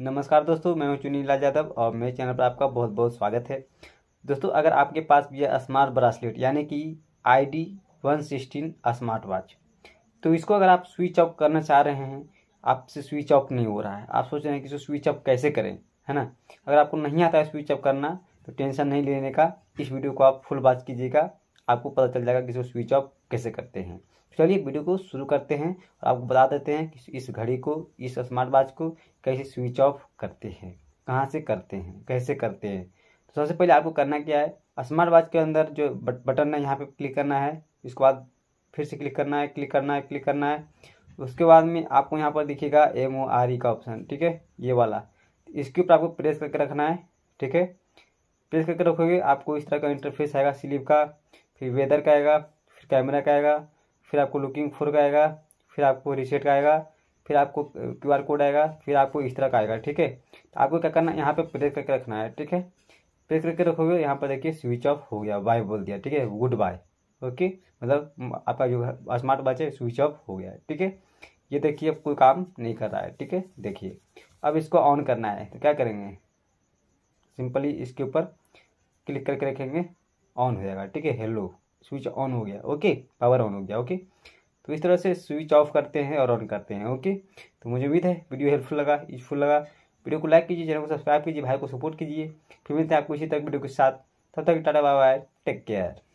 नमस्कार दोस्तों मैं हूं चुनी लाल यादव और मेरे चैनल पर आपका बहुत बहुत स्वागत है दोस्तों अगर आपके पास भी है स्मार्ट ब्रासलेट यानी कि I D one sixteen smart watch तो इसको अगर आप स्विच ऑफ करना चाह रहे हैं आपसे स्विच ऑफ नहीं हो रहा है आप सोच रहे हैं कि इसको स्विच ऑफ कैसे करें है ना अगर आपको नहीं आता है स्विच ऑफ करना तो टेंशन नहीं लेने का इस वीडियो को आप फुल वॉच कीजिएगा आपको पता चल जाएगा कि इसको स्विच ऑफ कैसे करते हैं तो चलिए वीडियो को शुरू करते हैं और आपको बता देते हैं कि इस घड़ी को इस स्मार्ट वॉच को कैसे स्विच ऑफ करते हैं कहाँ से करते हैं कैसे करते हैं तो सबसे पहले आपको करना क्या है स्मार्ट वॉच के अंदर जो बटन है यहाँ पर क्लिक करना है इसके बाद फिर से क्लिक करना है क्लिक करना है क्लिक करना है उसके बाद में आपको यहाँ पर दिखेगा एम ओ आर ई का ऑप्शन ठीक है ये वाला इसके ऊपर आपको प्रेस करके रखना है ठीक है प्रेस करके रखोगे आपको इस तरह का इंटरफेस आएगा स्लीप का फिर वेदर का आएगा फिर कैमरा का आएगा फिर आपको लुकिंग फोर का आएगा फिर आपको रिसेट का आएगा फिर आपको क्यू आर कोड आएगा फिर आपको इस तरह का आएगा ठीक है तो आपको क्या करना है यहाँ पर प्रेस करके रखना है ठीक है प्रेस करके रखोगे यहाँ पर देखिए स्विच ऑफ हो गया बाय बोल दिया ठीक है गुड बाय ओके मतलब आपका जो स्मार्ट वॉच है स्विच ऑफ हो गया है ठीक है ये देखिए अब कोई काम नहीं कर रहा है ठीक है देखिए अब इसको ऑन करना है तो क्या करेंगे सिंपली इसके ऊपर क्लिक करके रखेंगे ऑन हो जाएगा ठीक है हेलो स्विच ऑन हो गया ओके पावर ऑन हो गया ओके तो इस तरह से स्विच ऑफ करते हैं और ऑन करते हैं ओके तो मुझे उम्मीद है वीडियो हेल्पफुल लगा यूजफुल लगा वीडियो को लाइक कीजिए चैनल को सब्सक्राइब कीजिए भाई को सपोर्ट कीजिए फिर मिलते हैं आपको इसी तक वीडियो के साथ तब तक tata bye bye take care